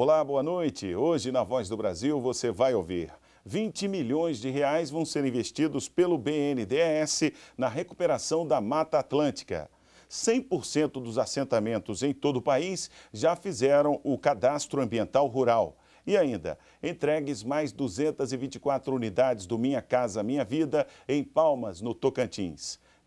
Olá, boa noite. Hoje na Voz do Brasil você vai ouvir. 20 milhões de reais vão ser investidos pelo BNDES na recuperação da Mata Atlântica. 100% dos assentamentos em todo o país já fizeram o cadastro ambiental rural. E ainda, entregues mais 224 unidades do Minha Casa Minha Vida em Palmas, no Tocantins.